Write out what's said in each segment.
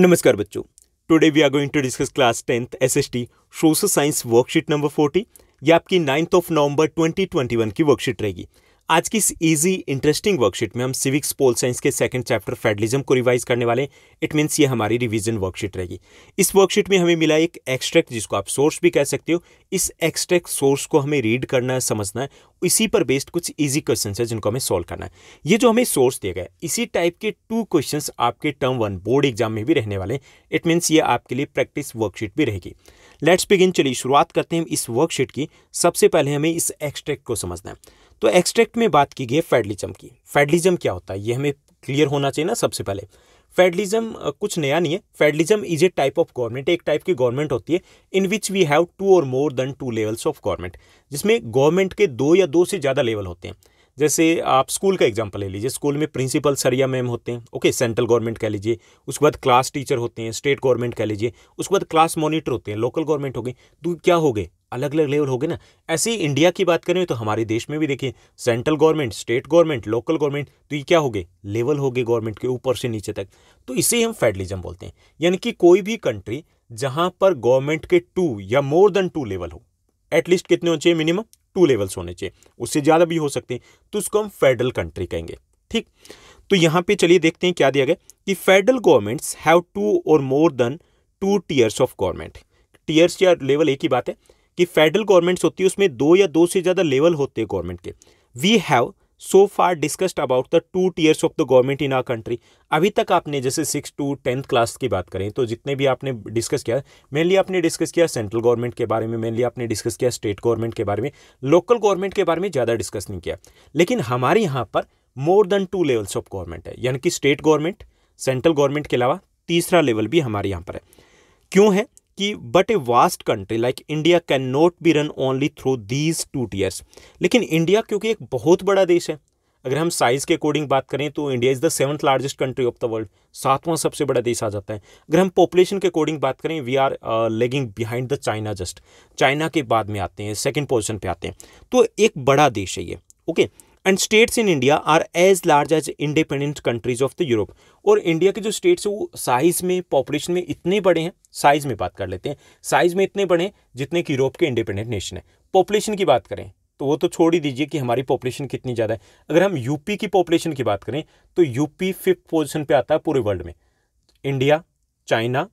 नमस्कार बच्चों today we are going to discuss class tenth S S T social science worksheet number forty ये आपकी ninth of November 2021 की worksheet रहेगी आज की इस इजी इंटरेस्टिंग वर्कशीट में हम सिविक्स पोल साइंस के सेकंड चैप्टर फेडलिज्म को रिवाइज करने वाले इट मीन्स ये हमारी रिवीजन वर्कशीट रहेगी इस वर्कशीट में हमें मिला एक एक्सट्रैक्ट जिसको आप सोर्स भी कह सकते हो इस एक्सट्रैक्ट सोर्स को हमें रीड करना है समझना है इसी पर बेस्ड कुछ इजी क्वेश्चन है जिनको हमें सोल्व करना है ये जो हमें सोर्स दिया गया इसी टाइप के टू क्वेश्चन आपके टर्म वन बोर्ड एग्जाम में भी रहने वाले इट मीन्स ये आपके लिए प्रैक्टिस वर्कशीट भी रहेगी लेट्स बिगिन चलिए शुरुआत करते हैं इस वर्कशीट की सबसे पहले हमें इस एक्सट्रैक्ट को समझना है तो एक्सट्रैक्ट में बात की गई है फेडलिज्म की फेडलिज्म क्या होता है ये हमें क्लियर होना चाहिए ना सबसे पहले फेडलिज्म कुछ नया नहीं है federalism is a type of government एक टाइप की गवर्नमेंट होती है in which we have two और more than two levels of government जिसमें गवर्नमेंट के दो या दो से ज़्यादा लेवल होते हैं जैसे आप स्कूल का एग्जाम्पल ले लीजिए स्कूल में प्रिंसिपल सर या मैम होते हैं ओके सेंट्रल गवर्नमेंट कह लीजिए उसके बाद क्लास टीचर होते हैं स्टेट गवर्नमेंट कह लीजिए उसके बाद क्लास मॉनिटर होते हैं लोकल गवर्नमेंट हो गई तो क्या हो गए अलग अलग लेवल हो गए ना ऐसे ही इंडिया की बात करें तो हमारे देश में भी देखिए central government state government local government तो ये क्या हो गए लेवल हो गए गवर्नमेंट के ऊपर से नीचे तक तो इसे हम फेडरलिज्म बोलते हैं यानी कि कोई भी कंट्री जहां पर गवर्नमेंट के टू या मोर देन टू लेवल हो एटलीस्ट कितने होने चाहिए मिनिमम टू लेवल्स होने चाहिए उससे ज़्यादा भी हो सकते हैं तो उसको हम फेडरल कंट्री कहेंगे ठीक तो यहाँ पे चलिए देखते हैं क्या दिया गया कि फेडरल गवर्नमेंट्स हैव टू और more than two tiers of government tiers या लेवल एक ही बात है कि फेडरल गवर्नमेंट्स होती है उसमें दो या दो से ज़्यादा लेवल होते हैं गवर्नमेंट के we have so far discussed about the two tiers of the government in our country अभी तक आपने जैसे सिक्स टू टेंथ क्लास की बात करें तो जितने भी आपने डिस्कस किया मेनली आपने डिस्कस किया सेंट्रल गवर्नमेंट के बारे में मेनली आपने डिस्कस किया स्टेट गवर्नमेंट के बारे में लोकल गवर्नमेंट के बारे में ज़्यादा डिस्कस नहीं किया लेकिन हमारे यहाँ पर more than two levels of government है यानी कि स्टेट गवर्नमेंट सेंट्रल गवर्नमेंट के अलावा तीसरा लेवल भी हमारे यहाँ पर है क्यों है कि but a vast country like India can not be run only through these two tiers लेकिन इंडिया क्योंकि एक बहुत बड़ा देश है अगर हम साइज़ के अकॉर्डिंग बात करें तो India is the seventh largest country of the world सातवां सबसे बड़ा देश आ जाता है अगर हम पॉपुलेशन के अकॉर्डिंग बात करें we are lagging behind the China just China के बाद में आते हैं सेकेंड पोजिशन पर आते हैं तो एक बड़ा देश है ये okay okay? And states in India are as large as independent countries of the Europe और इंडिया के जो स्टेट्स हैं वो साइज़ में पॉपुलेशन में इतने बड़े हैं साइज़ में बात कर लेते हैं साइज़ में इतने बड़े हैं जितने कि यूरोप के इंडिपेंडेंट नेशन है पॉपुलेशन की बात करें तो वो तो छोड़ ही दीजिए कि हमारी पॉपुलेशन कितनी ज़्यादा है अगर हम यूपी की पॉपुलेशन की बात करें तो यूपी फिफ्थ पोजिशन पर आता है पूरे वर्ल्ड में इंडिया चाइना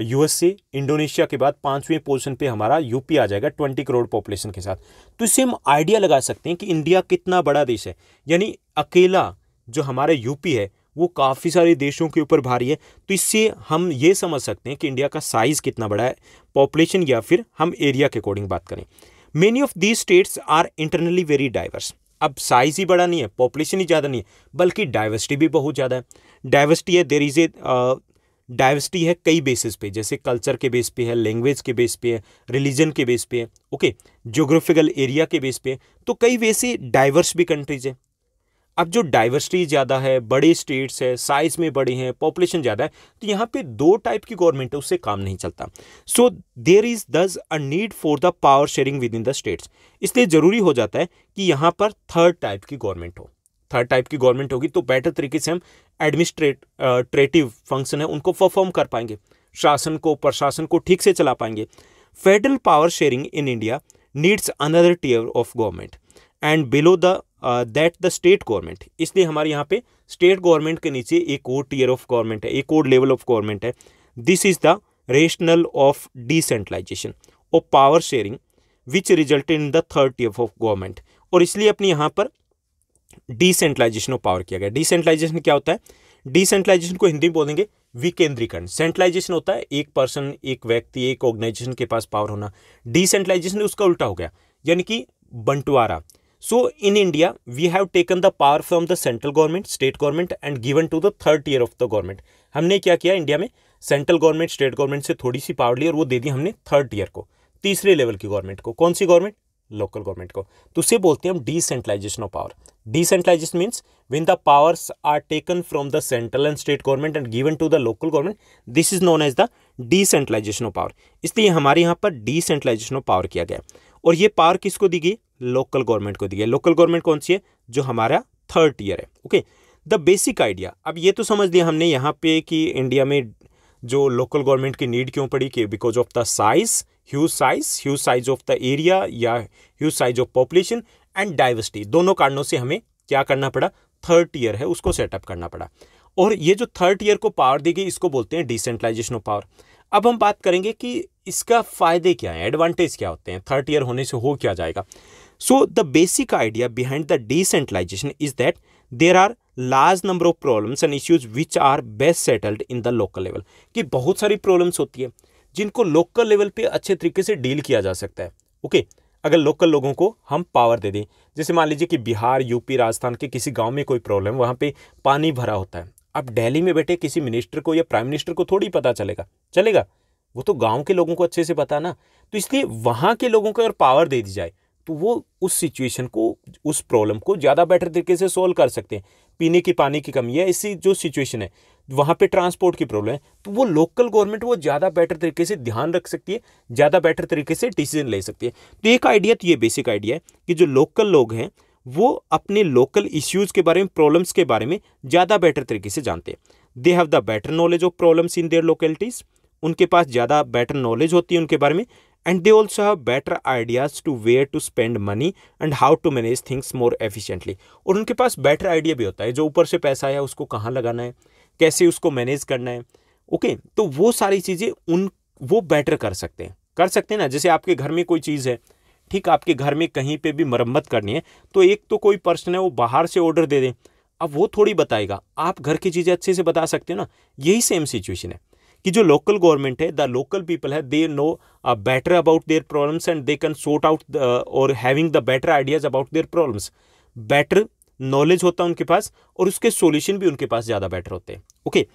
यूएसए इंडोनेशिया के बाद पांचवें पोजीशन पे हमारा यूपी आ जाएगा ट्वेंटी करोड़ पॉपुलेशन के साथ तो इससे हम आइडिया लगा सकते हैं कि इंडिया कितना बड़ा देश है यानी अकेला जो हमारे यूपी है वो काफ़ी सारे देशों के ऊपर भारी है तो इससे हम ये समझ सकते हैं कि इंडिया का साइज़ कितना बड़ा है पॉपुलेशन या फिर हम एरिया के अकॉर्डिंग बात करें many of these states are internally very diverse अब साइज ही बड़ा नहीं है पॉपुलेशन ही ज़्यादा नहीं है बल्कि डाइवर्सिटी भी बहुत ज़्यादा है डाइवर्सिटी है देर इज़ ए डाइवर्सिटी है कई बेसिस पे जैसे कल्चर के बेस पे है लैंग्वेज के बेस पे है रिलीजन के बेस पे है ओके जोग्राफिकल एरिया के बेस पे है तो कई वैसे डाइवर्स भी कंट्रीज हैं अब जो डाइवर्सिटी ज़्यादा है बड़े स्टेट्स है साइज में बड़े हैं पॉपुलेशन ज़्यादा है तो यहाँ पे दो टाइप की गवर्नमेंट है उससे काम नहीं चलता सो there is thus a need for the power sharing within the states इसलिए ज़रूरी हो जाता है कि यहाँ पर थर्ड टाइप की गवर्नमेंट हो थर्ड टाइप की गवर्नमेंट होगी तो बेटर तरीके से हम एडमिनिस्ट्रेट ट्रेटिव फंक्शन है उनको परफॉर्म कर पाएंगे शासन को प्रशासन को ठीक से चला पाएंगे federal power sharing in India needs another tier of government and below the that the state government इसलिए हमारे यहाँ पे स्टेट गवर्नमेंट के नीचे एक और टीयर ऑफ गवर्नमेंट है एक और लेवल ऑफ गवर्नमेंट है this is the rational of decentralisation और power sharing which result in the third tier of government और इसलिए अपने यहाँ पर डिसेंट्रलाइजेशन ऑफ पावर किया गया डिसेंट्रलाइजेशन क्या होता है डिसेंट्रलाइजेशन को हिंदी में बोलेंगे विकेंद्रीकरण सेंट्रलाइजेशन होता है एक पर्सन एक व्यक्ति एक ऑर्गेनाइजेशन के पास पावर होना डिसेंट्रलाइजेशन उसका उल्टा हो गया यानी कि बंटवारा so in India we have taken the power from the central government state government and given to the third year of the government हमने क्या किया इंडिया में सेंट्रल गवर्नमेंट स्टेट गवर्नमेंट से थोड़ी सी पावर ली और वो दे दी हमने थर्ड ईयर को तीसरे लेवल की गवर्नमेंट को कौन सी गवर्नमेंट लोकल गवर्नमेंट को तो उसे बोलते हैं हम decentralisation of power decentralisation means when the powers are taken from the central and state government and given to the local government this is known as the decentralisation of power इसलिए हमारे यहाँ पर डिसेंट्रलाइजेशन ऑफ पावर किया गया और ये power किसको दी गई लोकल गवर्नमेंट को दी गई लोकल गवर्नमेंट कौन सी है जो हमारा थर्ड ईयर है ओके द बेसिक आइडिया अब ये तो समझ लिया हमने यहाँ पे कि इंडिया में जो लोकल गवर्नमेंट की नीड क्यों पड़ी कि because of the size huge size huge size of the area या huge size of population and diversity दोनों कारणों से हमें क्या करना पड़ा थर्ड ईयर है उसको सेटअप करना पड़ा और ये जो थर्ड ईयर को पावर दी गई इसको बोलते हैं डिसेंट्रलाइजेशन ऑफ पावर अब हम बात करेंगे कि इसका फ़ायदे क्या हैं एडवांटेज क्या होते हैं थर्ड ईयर होने से हो क्या जाएगा so the basic idea behind the decentralisation is that there are large number of problems and issues which are best settled in the local level कि बहुत सारी प्रॉब्लम्स होती है जिनको लोकल लेवल पे अच्छे तरीके से डील किया जा सकता है ओके अगर लोकल लोगों को हम पावर दे दें जैसे मान लीजिए कि बिहार यूपी राजस्थान के किसी गांव में कोई प्रॉब्लम वहाँ पे पानी भरा होता है अब दिल्ली में बैठे किसी मिनिस्टर को या प्राइम मिनिस्टर को थोड़ी पता चलेगा चलेगा वो तो गांव के लोगों को अच्छे से पता ना तो इसलिए वहाँ के लोगों को अगर पावर दे दी जाए तो वो उस सिचुएशन को उस प्रॉब्लम को ज़्यादा बेटर तरीके से सोल्व कर सकते हैं पीने की पानी की कमी है इसी जो सिचुएशन है वहाँ पे ट्रांसपोर्ट की प्रॉब्लम है तो वो लोकल गवर्नमेंट वो ज़्यादा बेटर तरीके से ध्यान रख सकती है ज़्यादा बेटर तरीके से डिसीजन ले सकती है तो एक आइडिया तो ये बेसिक आइडिया है कि जो लोकल लोग हैं वो अपने लोकल इश्यूज़ के बारे में प्रॉब्लम्स के बारे में ज़्यादा बेटर तरीके से जानते हैं they have the better knowledge of problems in their localities उनके पास ज़्यादा बेटर नॉलेज होती है उनके बारे में and they also have better ideas to where to spend money and how to manage things more efficiently और उनके पास better idea भी होता है जो ऊपर से पैसा आया उसको कहाँ लगाना है कैसे उसको मैनेज करना है ओके okay, तो वो सारी चीज़ें उन वो बेटर कर सकते हैं कर सकते हैं ना जैसे आपके घर में कोई चीज़ है ठीक आपके घर में कहीं पे भी मरम्मत करनी है तो एक तो कोई पर्सन है वो बाहर से ऑर्डर दे दें अब वो थोड़ी बताएगा आप घर की चीज़ें अच्छे से बता सकते हो ना यही सेम सिचुएशन है कि जो लोकल गवर्नमेंट है द लोकल पीपल है they know better about their problems and they can sort out और having the better ideas about their problems better knowledge होता है उनके पास और उसके सोल्यूशन भी उनके पास ज़्यादा बेटर होते हैं okay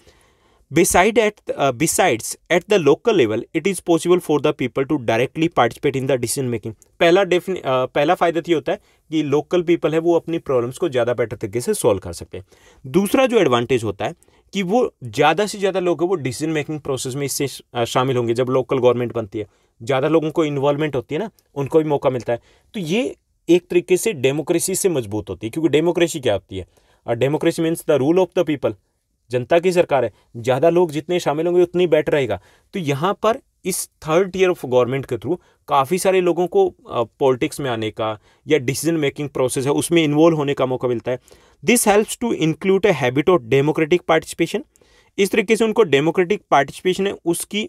beside at besides at the local level it is possible for the people to directly participate in the decision making पहला डेफिन uh, पहला फ़ायदा तो ये होता है कि लोकल पीपल है वो अपनी प्रॉब्लम्स को ज़्यादा बेटर तरीके से सॉल्व कर सकते हैं दूसरा जो एडवांटेज होता है कि वो ज़्यादा से ज़्यादा लोग वो डिसीजन मेकिंग प्रोसेस में इससे शामिल होंगे जब लोकल गवर्नमेंट बनती है ज़्यादा लोगों को इन्वॉल्वमेंट होती है ना उनको भी मौका मिलता है तो ये एक तरीके से डेमोक्रेसी से मजबूत होती है क्योंकि डेमोक्रेसी क्या होती है democracy means the rule of the people जनता की सरकार है ज़्यादा लोग जितने शामिल होंगे उतनी बेटर रहेगा तो यहाँ पर इस थर्ड टीयर ऑफ गवर्नमेंट के थ्रू काफ़ी सारे लोगों को पॉलिटिक्स में आने का या डिसीजन मेकिंग प्रोसेस है उसमें इन्वॉल्व होने का मौका मिलता है this helps to include a habit of democratic participation इस तरीके से उनको डेमोक्रेटिक पार्टिसिपेशन है उसकी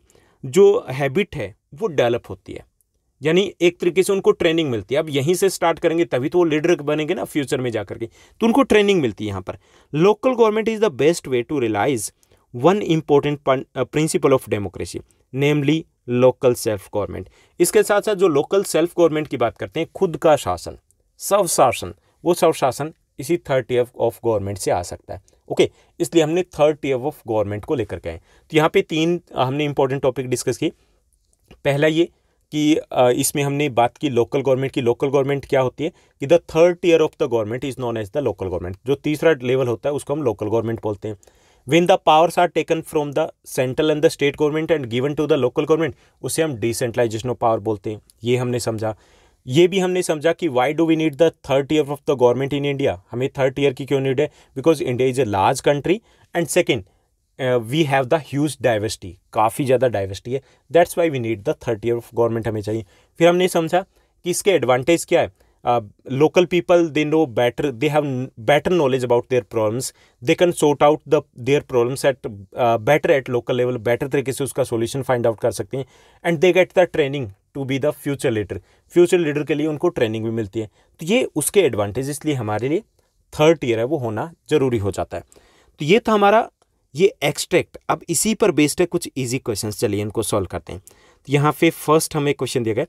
जो हैबिट है वो डेवलप होती है यानी एक तरीके से उनको ट्रेनिंग मिलती है अब यहीं से स्टार्ट करेंगे तभी तो वो लीडर बनेंगे ना फ्यूचर में जाकर के तो उनको ट्रेनिंग मिलती है यहाँ पर local government is the best way to realise one important principle of democracy namely local self government इसके साथ साथ जो लोकल सेल्फ गवर्नमेंट की बात करते हैं खुद का शासन स्वशासन वो स्वशासन इसी थर्ड टीयर ऑफ गवर्नमेंट से आ सकता है ओके इसलिए हमने थर्ड टीयर ऑफ गवर्नमेंट को लेकर के आए तो यहाँ पे तीन uh, हमने इंपॉर्टेंट टॉपिक डिस्कस किए पहला ये कि इसमें हमने बात की लोकल गवर्नमेंट की लोकल गवर्नमेंट क्या होती है कि the third tier of the government is known as the local government जो तीसरा लेवल होता है उसको हम लोकल गवर्नमेंट बोलते हैं when the powers are taken from the central and the state government and given to the local government उसे हम डिसेंट्रलाइजेशन ऑफ पावर बोलते हैं ये हमने समझा ये भी हमने समझा कि why do we need the third year of the government in India हमें थर्ड ईयर की क्यों नीड है because India is a large country and second we have the huge diversity काफ़ी ज़्यादा डाइवर्सिटी है that's why we need the third year of government हमें चाहिए फिर हमने समझा कि इसके एडवांटेज क्या है local people they know better they have better knowledge about their problems they can sort out the their problems at better at local level better तरीके से उसका सोल्यूशन फाइंड आउट कर सकते हैं and they get the training to be the future leader future leader के लिए उनको training भी मिलती है तो ये उसके एडवांटेज इसलिए हमारे लिए थर्ड ईयर है वो होना ज़रूरी हो जाता है तो ये था हमारा ये एक्सट्रैक्ट अब इसी पर बेस्ड है कुछ इजी क्वेश्चंस चलिए इनको सॉल्व करते हैं तो यहाँ पे फर्स्ट हमें क्वेश्चन दिया गया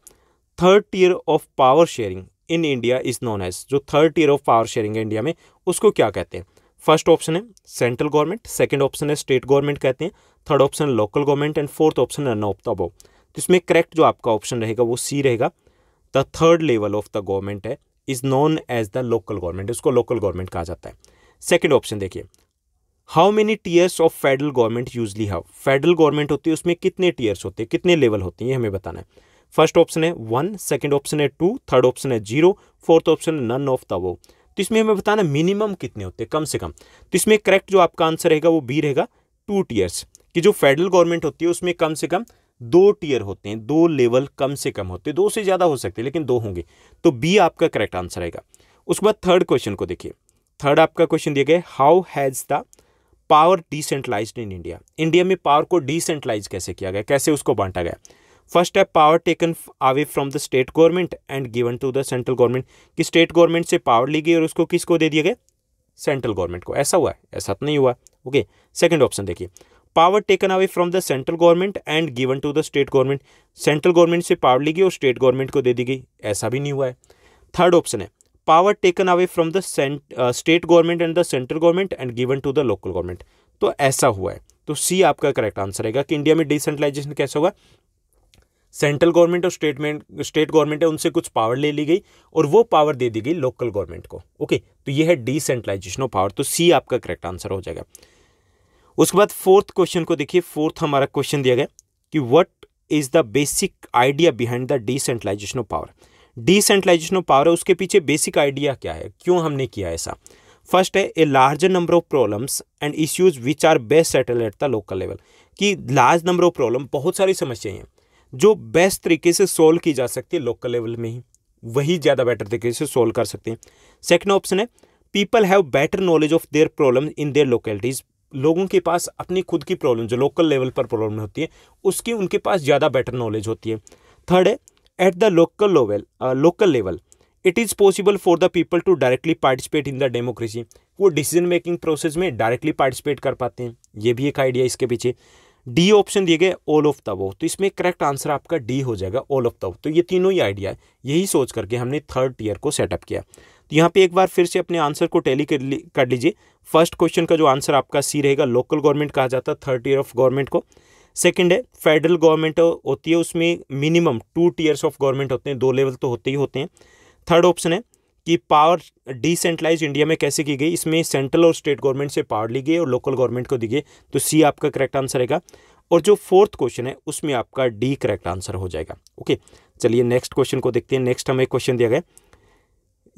third tier of power sharing in India is known as जो third tier of power sharing है इंडिया में उसको क्या कहते हैं फर्स्ट ऑप्शन है सेंट्रल गवर्नमेंट सेकेंड ऑप्शन है स्टेट गवर्नमेंट कहते हैं third option local government and fourth option none of तो इसमें करेक्ट जो आपका ऑप्शन रहेगा वो सी रहेगा the third level of the government है is known as the local government इसको लोकल गवर्नमेंट कहा जाता है सेकेंड ऑप्शन देखिए how many tiers of federal government usually have federal government होती है उसमें कितने टीयर्स होते हैं कितने लेवल होते हैं ये हमें बताना है फर्स्ट ऑप्शन है वन सेकेंड ऑप्शन है टू थर्ड ऑप्शन है जीरो फोर्थ ऑप्शन है नन ऑफ द वो तो इसमें हमें बताना मिनिमम कितने होते हैं कम से कम तो इसमें करेक्ट जो आपका आंसर रहेगा वो बी रहेगा टू टीयर्स कि जो फेडरल गवर्नमेंट होती है उसमें कम से कम दो टीयर होते हैं दो लेवल कम से कम होते हैं दो से ज़्यादा हो सकते हैं लेकिन दो होंगे तो बी आपका करेक्ट आंसर रहेगा उसके बाद थर्ड क्वेश्चन को देखिए थर्ड आपका क्वेश्चन दिया गया how has the power decentralise in India India में पावर को डिसेंट्रलाइज कैसे किया गया कैसे उसको बांटा गया फर्स्ट है power taken away from the state government and given to the central government कि स्टेट गवर्नमेंट से पावर ली गई और उसको किसको दे दिया गया सेंट्रल गवर्नमेंट को ऐसा हुआ है ऐसा तो नहीं हुआ ओके सेकंड ऑप्शन देखिए power taken away from the central government and given to the state government central government से पावर ली गई और स्टेट गवर्नमेंट को दे दी गई ऐसा भी नहीं हुआ है थर्ड ऑप्शन है power taken away from the state government and the central government and given to the local government तो ऐसा हुआ है तो सी आपका करेक्ट आंसर रहेगा कि इंडिया में डिसेंट्रलाइजेशन कैसे हुआ सेंट्रल गवर्नमेंट और स्टेट स्टेट गवर्नमेंट है उनसे कुछ पावर ले ली गई और वो पावर दे दी गई लोकल गवर्नमेंट को ओके तो ये है डिसेंट्रलाइजेशन ऑफ पावर तो सी आपका करेक्ट आंसर हो जाएगा उसके बाद फोर्थ क्वेश्चन को देखिए फोर्थ हमारा क्वेश्चन दिया गया कि what is the basic idea behind the decentralisation of power decentralisation of power है उसके पीछे बेसिक आइडिया क्या है क्यों हमने किया ऐसा फर्स्ट है a larger number of problems and issues which are best settle at the local level कि लार्ज नंबर ऑफ प्रॉब्लम बहुत सारी समस्याएं हैं जो बेस्ट तरीके से सोल्व की जा सकती है लोकल लेवल में ही वही ज़्यादा बेटर तरीके से सोल्व कर सकते हैं सेकेंड ऑप्शन है people have better knowledge of their problem in their localities लोगों के पास अपनी खुद की प्रॉब्लम जो लोकल लेवल पर प्रॉब्लम होती है उसकी उनके पास ज़्यादा बेटर नॉलेज होती है थर्ड है at the local level local level it is possible for the people to directly participate in the democracy वो डिसीजन मेकिंग प्रोसेस में डायरेक्टली पार्टिसिपेट कर पाते हैं ये भी एक आइडिया इसके पीछे डी ऑप्शन दिए गए ऑल ऑफ द वो तो इसमें करेक्ट आंसर आपका डी हो जाएगा ऑल ऑफ द वो तो ये तीनों ही आइडिया है यही सोच करके हमने थर्ड ईयर को सेटअप किया तो यहाँ पे एक बार फिर से अपने आंसर को टैली कर, कर लीजिए फर्स्ट क्वेश्चन का जो आंसर आपका सी रहेगा लोकल गवर्नमेंट कहा जाता है थर्ड ईयर ऑफ गवर्नमेंट को सेकंड है फेडरल गवर्नमेंट होती है उसमें minimum two tiers of government होते हैं दो लेवल तो होते ही होते हैं थर्ड ऑप्शन है कि पावर डिसेंट्रलाइज इंडिया में कैसे की गई इसमें सेंट्रल और स्टेट गवर्नमेंट से पावर ली गई और लोकल गवर्नमेंट को दी गई तो सी आपका करेक्ट आंसर रहेगा और जो फोर्थ क्वेश्चन है उसमें आपका डी करेक्ट आंसर हो जाएगा ओके चलिए नेक्स्ट क्वेश्चन को देखते हैं नेक्स्ट हमें क्वेश्चन दिया गया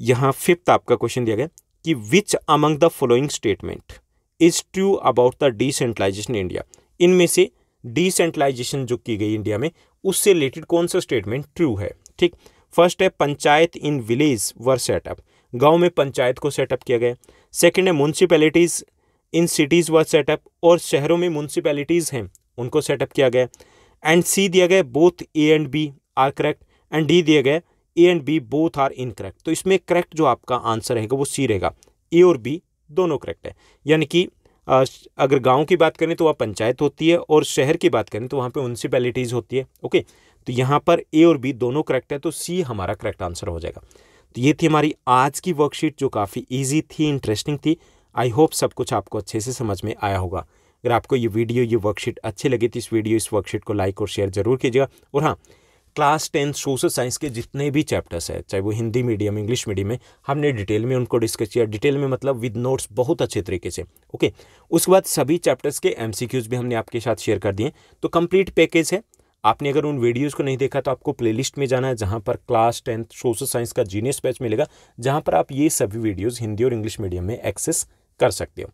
यहाँ फिफ्थ आपका क्वेश्चन दिया गया कि which among the following statement is true about the decentralisation India इनमें से डिसेंट्रलाइजेशन जो की गई इंडिया में उससे रिलेटेड कौन सा स्टेटमेंट ट्रू है ठीक फर्स्ट है panchayat in village were set up गांव में पंचायत को सेटअप किया गया सेकंड है municipalities in cities were set up और शहरों में म्यूनसिपैलिटीज़ हैं उनको सेटअप किया गया एंड सी दिया गया both A and B are correct and D दिया गया A and B both are incorrect तो इसमें करेक्ट जो आपका आंसर रहेगा वो सी रहेगा ए और बी दोनों करेक्ट है यानी कि अगर गांव की बात करें तो वहाँ पंचायत होती है और शहर की बात करें तो वहाँ पे म्यूनसिपैलिटीज़ होती है ओके तो यहाँ पर ए और बी दोनों करेक्ट है तो सी हमारा करेक्ट आंसर हो जाएगा तो ये थी हमारी आज की वर्कशीट जो काफ़ी ईजी थी इंटरेस्टिंग थी आई होप सब कुछ आपको अच्छे से समझ में आया होगा अगर आपको ये वीडियो ये वर्कशीट अच्छी लगी तो इस वीडियो इस वर्कशीट को लाइक और शेयर जरूर कीजिएगा और हाँ क्लास टेन सोशल साइंस के जितने भी चैप्टर्स हैं चाहे वो हिंदी मीडियम इंग्लिश मीडियम में हमने डिटेल में उनको डिस्कस किया डिटेल में मतलब विद नोट्स बहुत अच्छे तरीके से ओके उसके बाद सभी चैप्टर्स के एम भी हमने आपके साथ शेयर कर दिए तो कंप्लीट पैकेज है आपने अगर उन वीडियोस को नहीं देखा तो आपको प्लेलिस्ट में जाना है जहाँ पर क्लास टेंथ सोशल साइंस का जीनियस बैच मिलेगा जहाँ पर आप ये सभी वीडियोस हिंदी और इंग्लिश मीडियम में एक्सेस कर सकते हो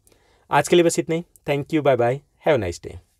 आज के लिए बस इतना ही thank you bye bye have nice day